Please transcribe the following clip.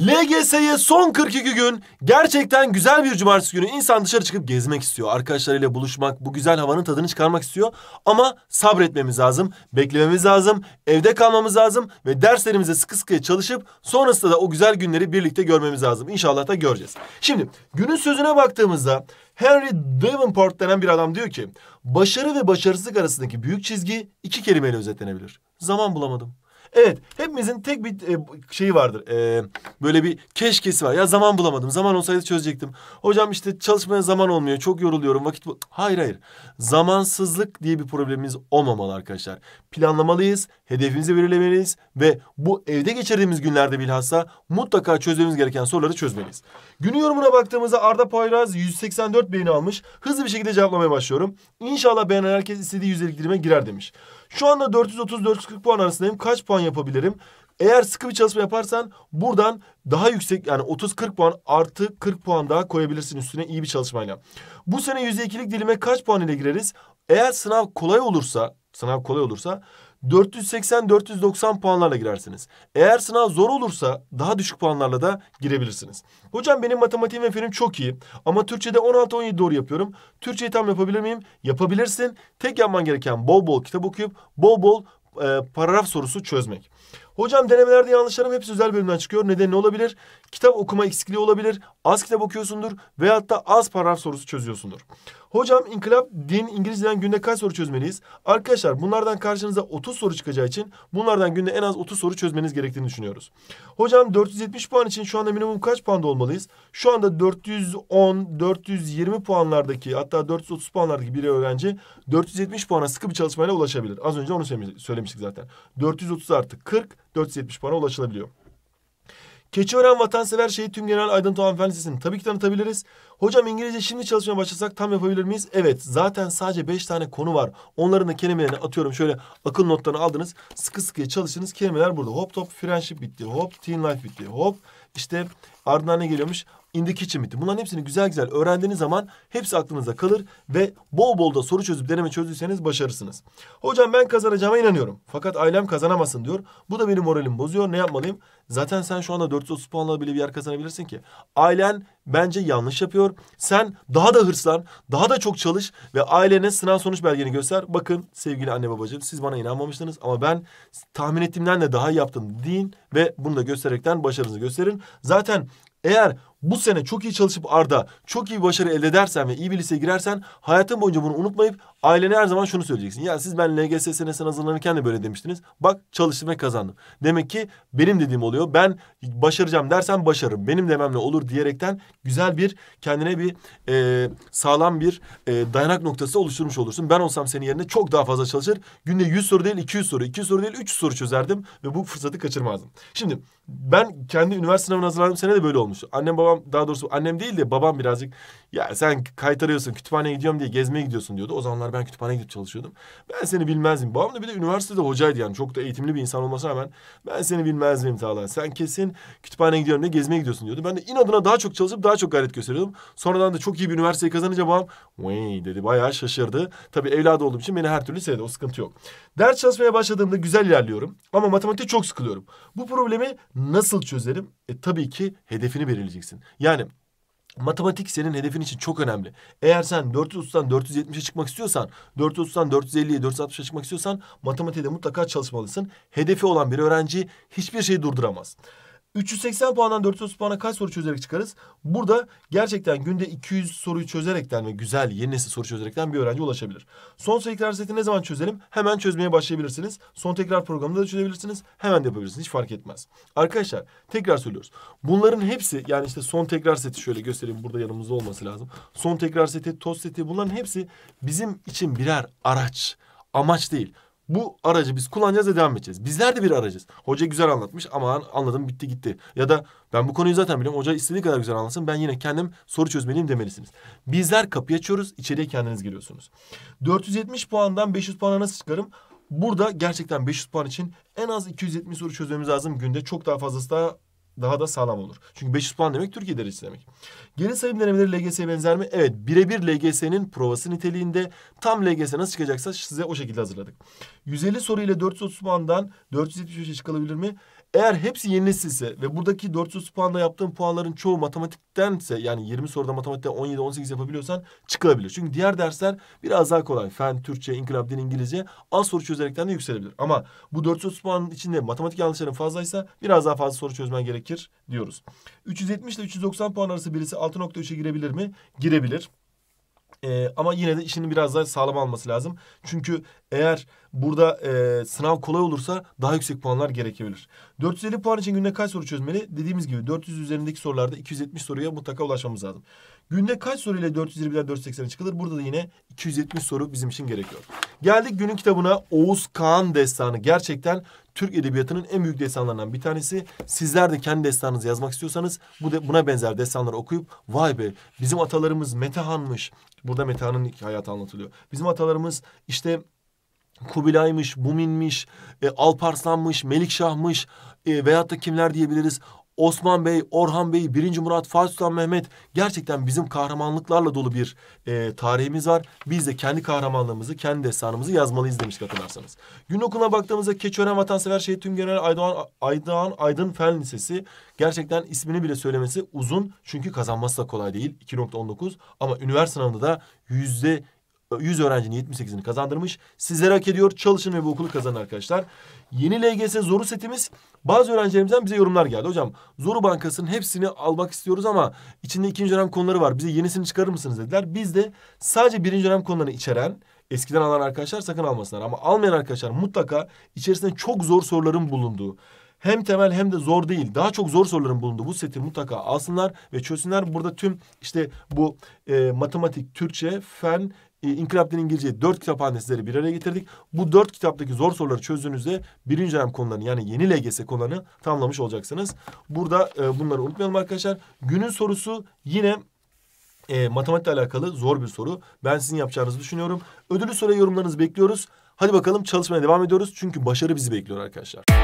LGS'ye son 42 gün gerçekten güzel bir cumartesi günü insan dışarı çıkıp gezmek istiyor. Arkadaşlarıyla buluşmak, bu güzel havanın tadını çıkarmak istiyor. Ama sabretmemiz lazım, beklememiz lazım, evde kalmamız lazım ve derslerimize sıkı sıkıya çalışıp sonrasında da o güzel günleri birlikte görmemiz lazım. İnşallah da göreceğiz. Şimdi günün sözüne baktığımızda Henry Davenport denen bir adam diyor ki başarı ve başarısızlık arasındaki büyük çizgi iki kelimeyle özetlenebilir. Zaman bulamadım. Evet hepimizin tek bir e, şeyi vardır. E, böyle bir keşkesi var. Ya zaman bulamadım. Zaman olsaydı çözecektim. Hocam işte çalışmaya zaman olmuyor. Çok yoruluyorum. Vakit bu. Hayır hayır. Zamansızlık diye bir problemimiz olmamalı arkadaşlar. Planlamalıyız. Hedefimizi belirlemeliyiz. Ve bu evde geçirdiğimiz günlerde bilhassa mutlaka çözmemiz gereken soruları çözmeliyiz. Günün yorumuna baktığımızda Arda Poyraz 184 beğeni almış. Hızlı bir şekilde cevaplamaya başlıyorum. İnşallah beğenen herkes istediği yüzdeliklerime girer demiş. Şu anda 430-440 puan arasındayım. Kaç puan yapabilirim? Eğer sıkı bir çalışma yaparsan buradan daha yüksek yani 30-40 puan artı 40 puan daha koyabilirsin üstüne iyi bir çalışmayla. Bu sene %2'lik dilime kaç puan ile gireriz? Eğer sınav kolay olursa, sınav kolay olursa 480-490 puanlarla girersiniz. Eğer sınav zor olursa daha düşük puanlarla da girebilirsiniz. Hocam benim matematiğim ve fenim çok iyi ama Türkçe'de 16-17 doğru yapıyorum. Türkçeyi tam yapabilir miyim? Yapabilirsin. Tek yapman gereken bol bol kitap okuyup bol bol e, paragraf sorusu çözmek. Hocam denemelerde yanlışlarım hepsi özel bölümden çıkıyor. Nedeni olabilir? Kitap okuma eksikliği olabilir. Az kitap okuyorsundur veyahut da az paragraf sorusu çözüyorsundur. Hocam inkılap din İngilizceden günde kaç soru çözmeliyiz? Arkadaşlar bunlardan karşınıza 30 soru çıkacağı için bunlardan günde en az 30 soru çözmeniz gerektiğini düşünüyoruz. Hocam 470 puan için şu anda minimum kaç puanda olmalıyız? Şu anda 410, 420 puanlardaki hatta 430 puanlardaki bir öğrenci 470 puana sıkı bir çalışmayla ulaşabilir. Az önce onu söylemiştik zaten. 430 artı 40, 470 puana ulaşılabiliyor. Keçiören Vatansever Şehit Tüm genel Aydın Doğan Fen tabii ki tanıtabiliriz. Hocam İngilizce şimdi çalışmaya başlasak tam yapabilir miyiz? Evet zaten sadece beş tane konu var. Onların da kelimelerini atıyorum şöyle akıl notlarını aldınız. Sıkı sıkıya çalıştınız kelimeler burada. Hop top friendship bitti. Hop teen life bitti. Hop işte ardından ne geliyormuş? in the Bunların hepsini güzel güzel öğrendiğiniz zaman hepsi aklınıza kalır ve bol bol da soru çözüp deneme çözdüyseniz başarısınız. Hocam ben kazanacağıma inanıyorum. Fakat ailem kazanamasın diyor. Bu da benim moralimi bozuyor. Ne yapmalıyım? Zaten sen şu anda 430 puanla bile bir yer kazanabilirsin ki. Ailen bence yanlış yapıyor. Sen daha da hırslan, daha da çok çalış ve ailene sınav sonuç belgeni göster. Bakın sevgili anne babacığım siz bana inanmamıştınız ama ben tahmin ettiğimden de daha yaptım deyin ve bunu da göstererekten başarınızı gösterin. Zaten eğer bu sene çok iyi çalışıp Arda çok iyi bir başarı elde edersen ve iyi bir liseye girersen hayatın boyunca bunu unutmayıp ailene her zaman şunu söyleyeceksin. Ya siz ben LGS senesine hazırlanırken de böyle demiştiniz. Bak çalıştım ve kazandım. Demek ki benim dediğim oluyor. Ben başaracağım dersen başarırım. Benim dememle olur diyerekten güzel bir kendine bir e, sağlam bir e, dayanak noktası oluşturmuş olursun. Ben olsam senin yerine çok daha fazla çalışır. Günde 100 soru değil 200 soru, 200 soru değil 300 soru çözerdim ve bu fırsatı kaçırmazdım. Şimdi ben kendi üniversite sınavına hazırlandığım sene de böyle olmuş Annem babam babam daha doğrusu annem değil de babam birazcık ya sen kaytarıyorsun kütüphaneye gidiyorum diye gezmeye gidiyorsun diyordu. O zamanlar ben kütüphaneye gidip çalışıyordum. Ben seni bilmezdim. Babam da bir de üniversitede hocaydı yani çok da eğitimli bir insan olmasına rağmen ben seni bilmezdim Tağla. Sen kesin kütüphaneye gidiyorum diye gezmeye gidiyorsun diyordu. Ben de inadına daha çok çalışıp daha çok gayret gösteriyordum. Sonradan da çok iyi bir üniversiteyi kazanınca babam vay dedi bayağı şaşırdı. Tabii evladı olduğum için beni her türlü sevdi o sıkıntı yok. Ders çalışmaya başladığımda güzel ilerliyorum ama matematikte çok sıkılıyorum. Bu problemi nasıl çözerim? E tabii ki hedefini belirleyeceksin. Yani matematik senin hedefin için çok önemli. Eğer sen 430'dan 470'e çıkmak istiyorsan, 430'dan 450'ye, 460'a çıkmak istiyorsan matematiğe de mutlaka çalışmalısın. Hedefi olan bir öğrenci hiçbir şeyi durduramaz. 380 puandan 400 puana kaç soru çözerek çıkarız? Burada gerçekten günde 200 soruyu çözerekten ve güzel yeni nesil soru çözerekten bir öğrenci ulaşabilir. Son tekrar seti ne zaman çözelim? Hemen çözmeye başlayabilirsiniz. Son tekrar programında da çözebilirsiniz. Hemen de yapabilirsiniz. Hiç fark etmez. Arkadaşlar tekrar söylüyoruz. Bunların hepsi yani işte son tekrar seti şöyle göstereyim. Burada yanımızda olması lazım. Son tekrar seti, toz seti bunların hepsi bizim için birer araç. Amaç değil bu aracı biz kullanacağız ve devam edeceğiz. Bizler de bir aracız. Hoca güzel anlatmış ama anladım bitti gitti. Ya da ben bu konuyu zaten biliyorum. Hoca istediği kadar güzel anlatsın. Ben yine kendim soru çözmeliyim demelisiniz. Bizler kapıyı açıyoruz. içeriye kendiniz giriyorsunuz. 470 puandan 500 puana nasıl çıkarım? Burada gerçekten 500 puan için en az 270 soru çözmemiz lazım günde. Çok daha fazlası da daha da sağlam olur. Çünkü 500 puan demek Türkiye derecesi demek. Geri sayım denemeleri LGS'ye benzer mi? Evet birebir LGS'nin provası niteliğinde tam LGS nasıl çıkacaksa size o şekilde hazırladık. 150 soru ile 430 puandan 475'e çıkabilir mi? Eğer hepsi yenilsizse ve buradaki 400 puanda yaptığın puanların çoğu matematiktense yani 20 soruda matematikte 17-18 yapabiliyorsan çıkılabilir. Çünkü diğer dersler biraz daha kolay. Fen, Türkçe, İnkılap, Din, İngilizce az soru çözerekten de yükselebilir. Ama bu 400 puan içinde matematik yanlışların fazlaysa biraz daha fazla soru çözmen gerekir gerekir diyoruz. 370 ile 390 puan arası birisi 6.3'e girebilir mi? Girebilir. Ee, ama yine de işini biraz daha sağlam alması lazım. Çünkü eğer burada e, sınav kolay olursa daha yüksek puanlar gerekebilir. 450 puan için günde kaç soru çözmeli? Dediğimiz gibi 400 üzerindeki sorularda 270 soruya mutlaka ulaşmamız lazım. Günde kaç soruyla 420'den 480'e çıkılır? Burada da yine 270 soru bizim için gerekiyor. Geldik günün kitabına Oğuz Kağan destanı. Gerçekten Türk edebiyatının en büyük destanlarından bir tanesi. Sizler de kendi destanınızı yazmak istiyorsanız bu de, buna benzer destanları okuyup vay be bizim atalarımız Metehan'mış. Burada Metehan'ın hayatı anlatılıyor. Bizim atalarımız işte Kubilay'mış, Bumin'miş, e, Alparslan'mış, Melikşah'mış e, veyahut da kimler diyebiliriz? Osman Bey, Orhan Bey, 1. Murat, Fatih Sultan Mehmet gerçekten bizim kahramanlıklarla dolu bir e, tarihimiz var. Biz de kendi kahramanlığımızı, kendi destanımızı yazmalıyız demiş hatırlarsanız. Gün okuluna baktığımızda Keçiören Vatansever Şehit Tümgenel Aydoğan, Aydoğan Aydın Fen Lisesi gerçekten ismini bile söylemesi uzun çünkü kazanması da kolay değil 2.19 ama üniversite sınavında da yüzde 100 öğrencinin 78'ini kazandırmış. Sizler hak ediyor. Çalışın ve bu okulu kazanın arkadaşlar. Yeni LGS zoru setimiz bazı öğrencilerimizden bize yorumlar geldi. Hocam zoru bankasının hepsini almak istiyoruz ama içinde ikinci dönem konuları var. Bize yenisini çıkarır mısınız dediler. Biz de sadece birinci dönem konularını içeren Eskiden alan arkadaşlar sakın almasınlar ama almayan arkadaşlar mutlaka içerisinde çok zor soruların bulunduğu hem temel hem de zor değil. Daha çok zor soruların bulunduğu bu seti mutlaka alsınlar ve çözsünler. Burada tüm işte bu e, matematik, Türkçe, fen, e, İnkılap Din İngilizce dört kitaphanesleri bir araya getirdik. Bu dört kitaptaki zor soruları çözdüğünüzde birinci dönem konularını yani yeni LGS konularını tamamlamış olacaksınız. Burada e, bunları unutmayalım arkadaşlar. Günün sorusu yine e, matematikle alakalı zor bir soru. Ben sizin yapacağınızı düşünüyorum. Ödülü soru yorumlarınızı bekliyoruz. Hadi bakalım çalışmaya devam ediyoruz. Çünkü başarı bizi bekliyor arkadaşlar.